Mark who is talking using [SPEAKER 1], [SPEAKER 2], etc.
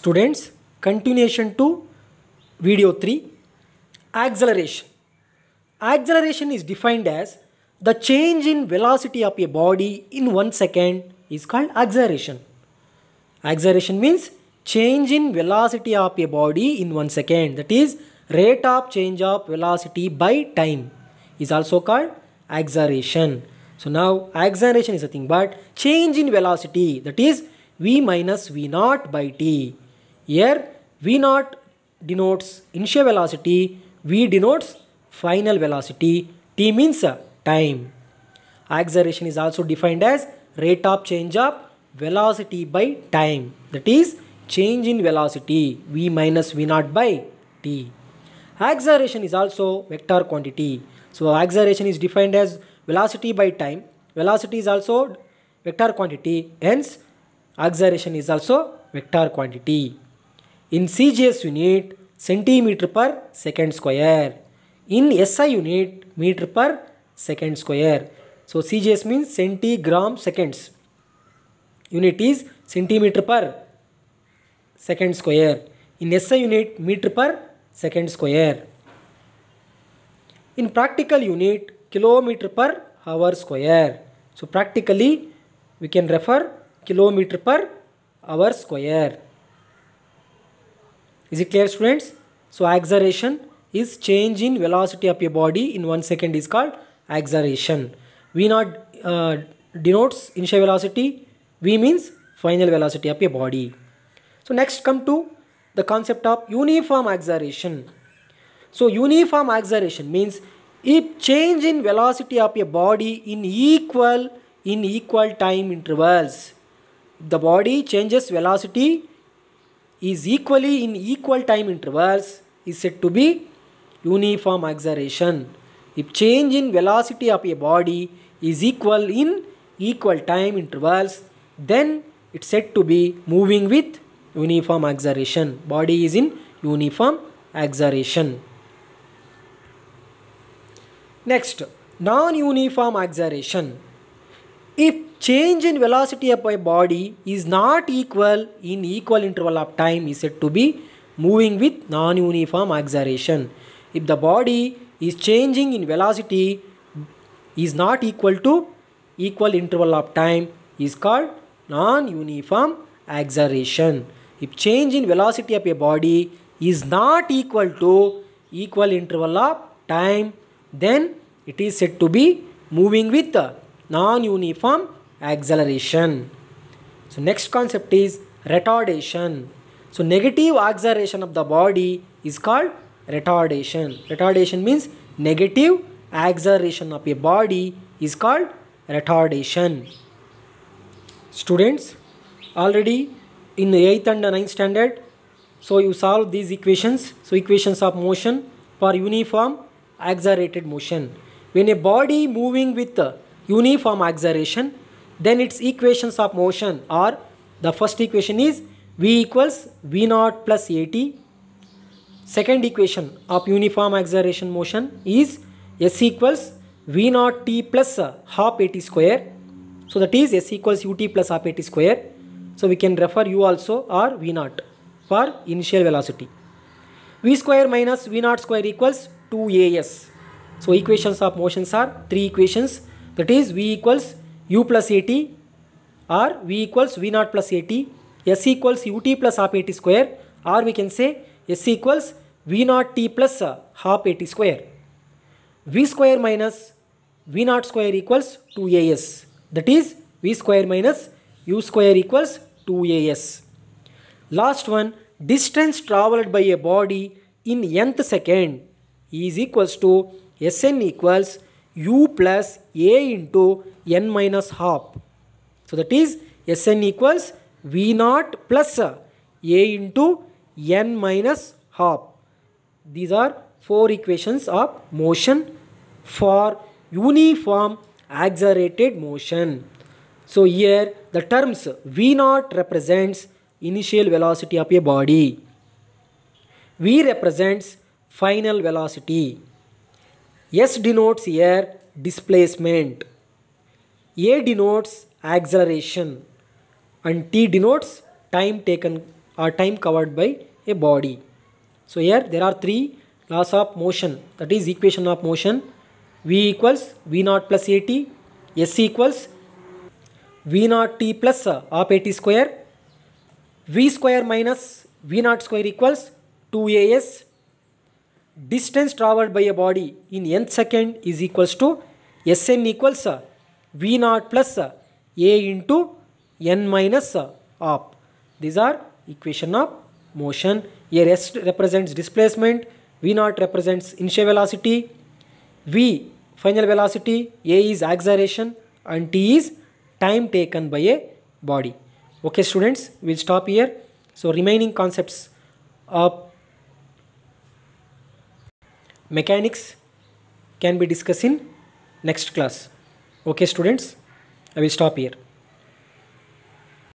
[SPEAKER 1] Students, continuation to video 3, acceleration. Acceleration is defined as the change in velocity of a body in one second is called acceleration. Acceleration means change in velocity of a body in one second that is rate of change of velocity by time is also called acceleration. So now acceleration is a thing, but change in velocity that is v minus v naught by t here V0 denotes initial velocity, V denotes final velocity, T means uh, time. Acceleration is also defined as rate of change of velocity by time that is change in velocity V minus V0 by T. Acceleration is also vector quantity. So acceleration is defined as velocity by time. Velocity is also vector quantity hence acceleration is also vector quantity. In CGS unit, centimeter per second square. In SI unit, meter per second square. So CGS means centigram seconds. Unit is centimeter per second square. In SI unit, meter per second square. In practical unit, kilometer per hour square. So practically, we can refer kilometer per hour square. Is it clear students? So acceleration is change in velocity of a body in one second is called acceleration. V naught uh, denotes initial velocity. V means final velocity of a body. So next come to the concept of uniform acceleration. So uniform acceleration means if change in velocity of a body in equal in equal time intervals. The body changes velocity is equally in equal time intervals is said to be uniform acceleration. If change in velocity of a body is equal in equal time intervals, then it's said to be moving with uniform acceleration. Body is in uniform acceleration. Next, non-uniform acceleration. If change in velocity of a body is not equal in equal interval of time is said to be moving with non-uniform acceleration. If the body is changing in velocity is not equal to equal interval of time is called non-uniform acceleration. If change in velocity of a body is not equal to equal interval of time then it is said to be moving with non-uniform acceleration. So next concept is retardation. So negative acceleration of the body is called retardation. Retardation means negative acceleration of a body is called retardation. Students, already in 8th and 9th standard, so you solve these equations. So equations of motion for uniform accelerated motion. When a body moving with uniform acceleration, then its equations of motion are the first equation is V equals V naught plus AT. Second equation of uniform acceleration motion is S equals V naught T plus half AT square. So that is S equals UT plus half AT square. So we can refer U also or V naught for initial velocity. V square minus V naught square equals 2AS. So equations of motions are three equations that is V equals u plus at or v equals v naught plus at, s equals ut plus half at square or we can say s equals v naught t plus uh, half at square. v square minus v naught square equals 2as that is v square minus u square equals 2as. Last one distance travelled by a body in nth second is equals to Sn equals u plus a into n minus half. So that is Sn equals V naught plus a into n minus half. These are four equations of motion for uniform accelerated motion. So here the terms V naught represents initial velocity of a body. V represents final velocity. S denotes here displacement, A denotes acceleration and T denotes time taken or uh, time covered by a body. So here there are three laws of motion that is equation of motion V equals V naught plus AT, S equals V naught T plus uh, AT square, V square minus V naught square equals 2AS distance traveled by a body in n second is equals to Sn equals uh, V naught plus uh, A into N minus uh, op. These are equation of motion. Here S represents displacement, V naught represents initial velocity, V final velocity, A is acceleration and T is time taken by a body. Okay students, we will stop here. So remaining concepts of mechanics can be discussed in next class. Okay students, I will stop here.